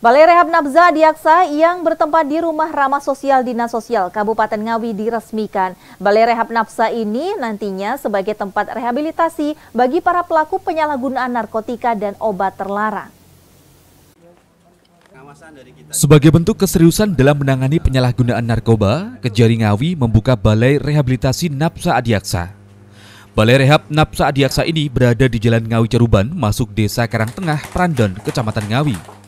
Balai Rehab Nabza Diaksa yang bertempat di Rumah Ramah Sosial Dinas Sosial Kabupaten Ngawi diresmikan. Balai Rehab Nabza ini nantinya sebagai tempat rehabilitasi bagi para pelaku penyalahgunaan narkotika dan obat terlarang. Sebagai bentuk keseriusan dalam menangani penyalahgunaan narkoba, Kejari Ngawi membuka Balai Rehabilitasi Napsa Adiaksa. Balai Rehab Napsa Adiaksa ini berada di Jalan Ngawi Ceruban, masuk Desa Karangtengah, Prandon, Kecamatan Ngawi.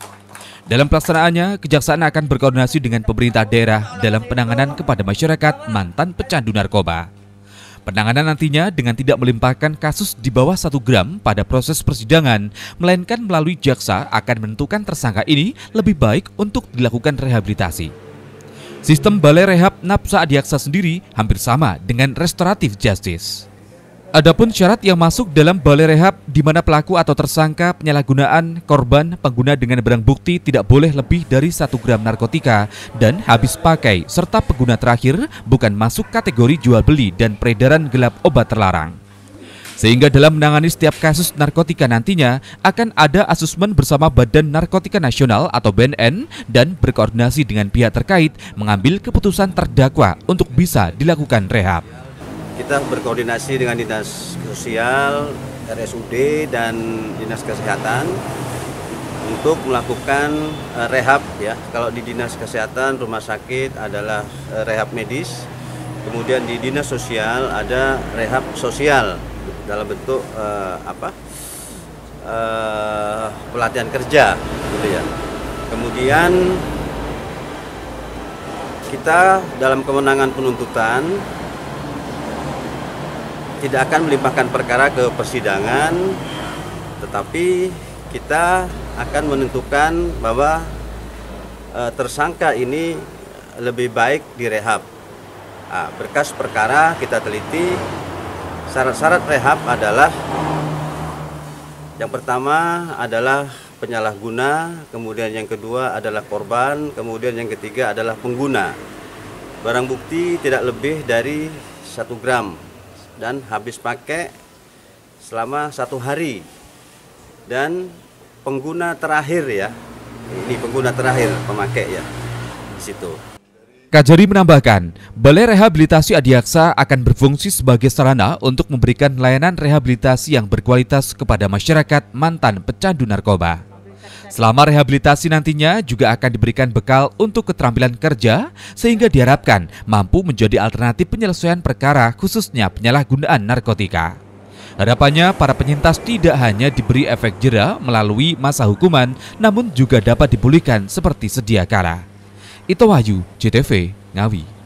Dalam pelaksanaannya, kejaksaan akan berkoordinasi dengan pemerintah daerah dalam penanganan kepada masyarakat mantan pecandu narkoba. Penanganan nantinya dengan tidak melimpahkan kasus di bawah 1 gram pada proses persidangan, melainkan melalui jaksa akan menentukan tersangka ini lebih baik untuk dilakukan rehabilitasi. Sistem balai rehab Napsa Adiaksa sendiri hampir sama dengan restoratif justice. Adapun syarat yang masuk dalam balai rehab di mana pelaku atau tersangka penyalahgunaan korban pengguna dengan barang bukti tidak boleh lebih dari 1 gram narkotika dan habis pakai serta pengguna terakhir bukan masuk kategori jual beli dan peredaran gelap obat terlarang. Sehingga dalam menangani setiap kasus narkotika nantinya akan ada asesmen bersama Badan Narkotika Nasional atau BNN dan berkoordinasi dengan pihak terkait mengambil keputusan terdakwa untuk bisa dilakukan rehab kita berkoordinasi dengan dinas sosial, RSUD dan dinas kesehatan untuk melakukan eh, rehab ya. Kalau di dinas kesehatan rumah sakit adalah eh, rehab medis, kemudian di dinas sosial ada rehab sosial dalam bentuk uh, apa? Uh, pelatihan kerja gitu ya. Kemudian kita dalam kemenangan penuntutan tidak akan melimpahkan perkara ke persidangan, tetapi kita akan menentukan bahwa e, tersangka ini lebih baik direhab. Nah, berkas perkara kita teliti. Syarat-syarat rehab adalah yang pertama adalah penyalahguna, kemudian yang kedua adalah korban, kemudian yang ketiga adalah pengguna. Barang bukti tidak lebih dari satu gram dan habis pakai selama satu hari dan pengguna terakhir ya ini pengguna terakhir pemakai ya di situ. Kajari menambahkan, Balai Rehabilitasi Adiaksa akan berfungsi sebagai sarana untuk memberikan layanan rehabilitasi yang berkualitas kepada masyarakat mantan pecandu narkoba. Selama rehabilitasi nantinya juga akan diberikan bekal untuk keterampilan kerja sehingga diharapkan mampu menjadi alternatif penyelesaian perkara khususnya penyalahgunaan narkotika. Harapannya para penyintas tidak hanya diberi efek jera melalui masa hukuman namun juga dapat dipulihkan seperti sedia kala. Ito Wahyu, JTV, Ngawi.